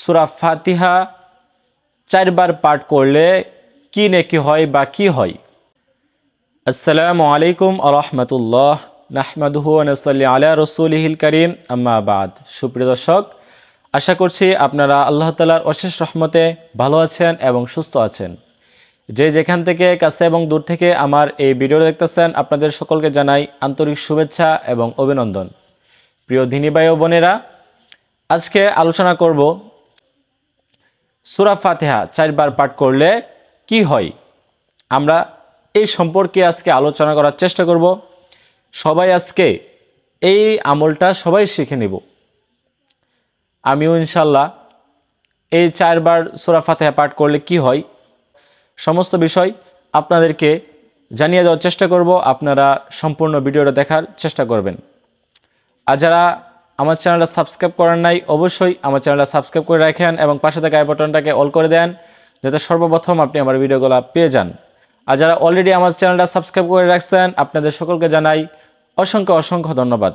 সুরা ফাতিহা চারবার পাঠ করলে কি নেকি হয় বা কি হয় আসসালামু আলাইকুম আরহামতুল্লাহ নাহমাদুহু আলিয়া রসুল রসুলহিল করিম আম্মাবাদ সুপ্রিয় দর্শক আশা করছি আপনারা আল্লাহ তালার অশেষ রহমতে ভালো আছেন এবং সুস্থ আছেন যে যেখান থেকে কাছে এবং দূর থেকে আমার এই ভিডিও দেখতেছেন আপনাদের সকলকে জানাই আন্তরিক শুভেচ্ছা এবং অভিনন্দন প্রিয় ধিনীবায়ু ও বোনেরা আজকে আলোচনা করব সুরা ফাতেহা চারবার পাঠ করলে কি হয় আমরা এই সম্পর্কে আজকে আলোচনা করার চেষ্টা করব সবাই আজকে এই আমলটা সবাই শিখে নেব আমিও ইনশাল্লাহ এই চারবার সুরা ফাতেহা পাঠ করলে কি হয় সমস্ত বিষয় আপনাদেরকে জানিয়ে দেওয়ার চেষ্টা করব আপনারা সম্পূর্ণ ভিডিওটা দেখার চেষ্টা করবেন আর যারা আমার চ্যানেলটা সাবস্ক্রাইব করার নাই অবশ্যই আমার চ্যানেলটা সাবস্ক্রাইব করে রাখেন এবং পাশে থাকা আই বাটনটাকে অল করে দেন যাতে সর্বপ্রথম আপনি আমার ভিডিওগুলো পেয়ে যান আর যারা অলরেডি আমার চ্যানেলটা সাবস্ক্রাইব করে রাখছেন আপনাদের সকলকে জানাই অসংখ্য অসংখ্য ধন্যবাদ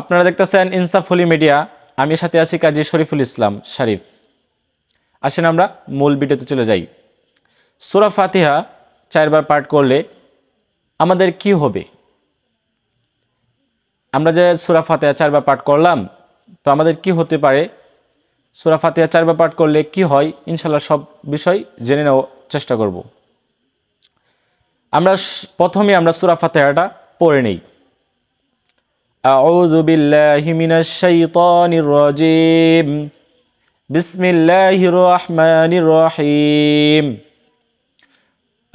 আপনারা দেখতেছেন ইনসাফলি মিডিয়া আমি সাথে আছি কাজী শরীফুল ইসলাম শরীফ আসেন আমরা মূল ভিডিওতে চলে যাই সুরা ফাতিহা চারবার পাঠ করলে আমাদের কি হবে আমরা যে সুরা ফাতেহা চারবার পাঠ করলাম তো আমাদের কি হতে পারে সুরা ফাতেহা চারবার পাঠ করলে কি হয় ইনশাল্লাহ সব বিষয় জেনে নেওয়ার চেষ্টা করব আমরা প্রথমে আমরা সুরা ফাতেহাটা পড়ে নিই أعوذ بالله من الشيطان الرجيم بسم الله الرحمن الرحيم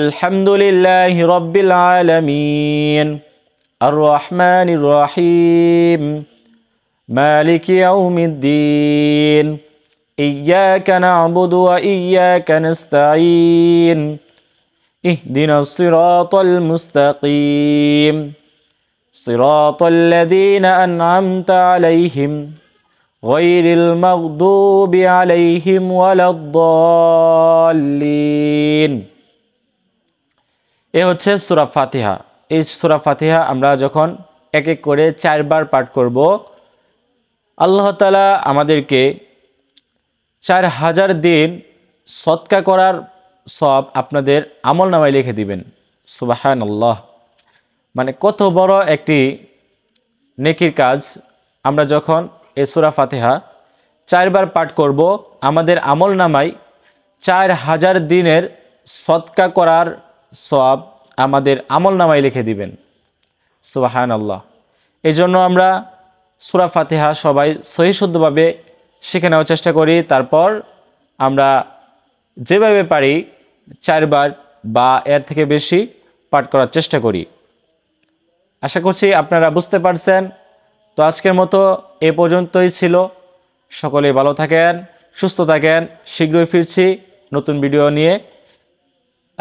الحمد لله رب العالمين الرحمن الرحيم مالك يوم الدين إياك نعبد وإياك نستعين اهدنا الصراط المستقيم صراط الذين أنعمت عليهم غير المغضوب عليهم ولا الضالين এ হচ্ছে سورة ফাতিহা এই সুরা ফাতিহা আমরা যখন এক এক করে চারবার পাঠ করব আল্লাহ তালা আমাদেরকে চার হাজার দিন সৎকা করার সব আপনাদের আমল নামায় লিখে দিবেন সুবাহান আল্লাহ মানে কত বড় একটি নেকির কাজ আমরা যখন এ সুরা ফাতেহা চারবার পাঠ করব আমাদের আমল নামায় চার হাজার দিনের সৎকা করার সব আমাদের আমল নামায় লিখে দিবেন সুবাহান আল্লাহ এই জন্য আমরা সুরা ফাতেহা সবাই সহিশুদ্ধভাবে শিখে নেওয়ার চেষ্টা করি তারপর আমরা যেভাবে পারি চারবার বা এর থেকে বেশি পাঠ করার চেষ্টা করি আশা করছি আপনারা বুঝতে পারছেন তো আজকের মতো এ পর্যন্তই ছিল সকলে ভালো থাকেন সুস্থ থাকেন শীঘ্রই ফিরছি নতুন ভিডিও নিয়ে